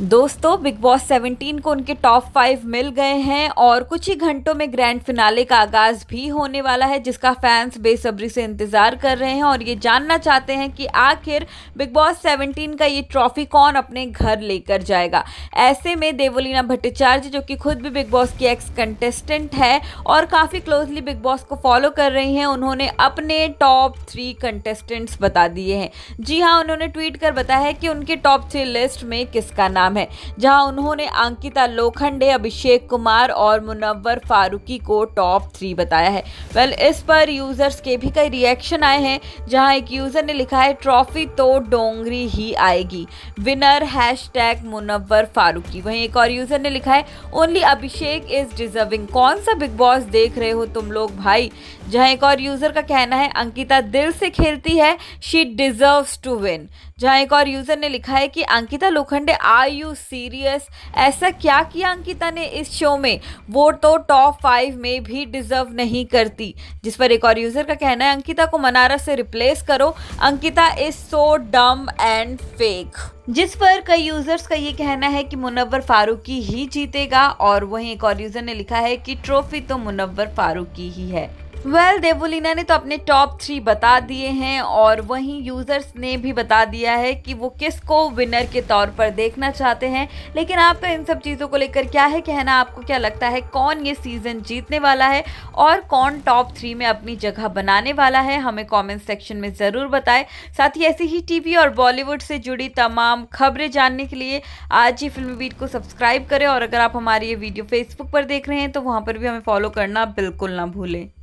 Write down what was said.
दोस्तों big boss 17 को उनके टॉप फाइव मिल गए हैं और कुछ ही घंटों में ग्रैंड फिनाले का आगाज भी होने वाला है जिसका फैंस बेसब्री से इंतजार कर रहे हैं और ये जानना चाहते हैं कि आखिर बिग बॉस 17 का ये ट्रॉफी कौन अपने घर लेकर जाएगा ऐसे में देवोलीना भट्टाचार्य जो कि खुद भी बिग बॉस की एक्स कंटेस्टेंट है और काफ़ी क्लोजली बिग बॉस को फॉलो कर रही हैं उन्होंने अपने टॉप थ्री कंटेस्टेंट्स बता दिए हैं जी हाँ उन्होंने ट्वीट कर बताया है कि उनके टॉप थ्री लिस्ट में किसका नाम नाम है जहां उन्होंने अंकिता लोखंडे अभिषेक कुमार और मुनव्वर फारूकी को टॉप थ्री बताया है वेल इस पर यूजर्स के भी कई रिएक्शन आए हैं जहां एक यूजर ने लिखा है ट्रॉफी तो डोंगरी ही आएगी winner hashtag Munawar Faruqui वहीं एक और यूजर ने लिखा है ओनली अभिषेक इज डिजर्विंग कौन सा बिग बॉस देख रहे हो तुम लोग भाई जहां एक और यूजर का कहना है अंकिता दिल से खेलती है शी डिजर्व टू विन जहां एक और यूज़र ने लिखा है कि Ankita Lokhande are you serious ऐसा क्या किया अंकिता ने इस शो में वो तो टॉप फाइव में भी डिजर्व नहीं करती जिस पर एक और यूज़र का कहना है अंकिता को मनारा से रिप्लेस करो अंकिता इज़ सो डम एंड फेक जिस पर कई यूजर्स का ये कहना है कि मुनव्वर फारूकी ही जीतेगा और वहीं एक और यूजर ने लिखा है कि ट्रॉफी तो मुनव्वर फारूकी ही है वेल well, देवोलीना ने तो अपने टॉप थ्री बता दिए हैं और वहीं यूज़र्स ने भी बता दिया है कि वो किसको विनर के तौर पर देखना चाहते हैं लेकिन आपका इन सब चीज़ों को लेकर क्या है कहना आपको क्या लगता है कौन ये सीज़न जीतने वाला है और कौन टॉप थ्री में अपनी जगह बनाने वाला है हमें कॉमेंट सेक्शन में ज़रूर बताएं साथ ही ऐसी ही टी और बॉलीवुड से जुड़ी तमाम खबरें जानने के लिए आज ही फिल्म बीट को सब्सक्राइब करें और अगर आप हमारी ये वीडियो फेसबुक पर देख रहे हैं तो वहाँ पर भी हमें फॉलो करना बिल्कुल ना भूलें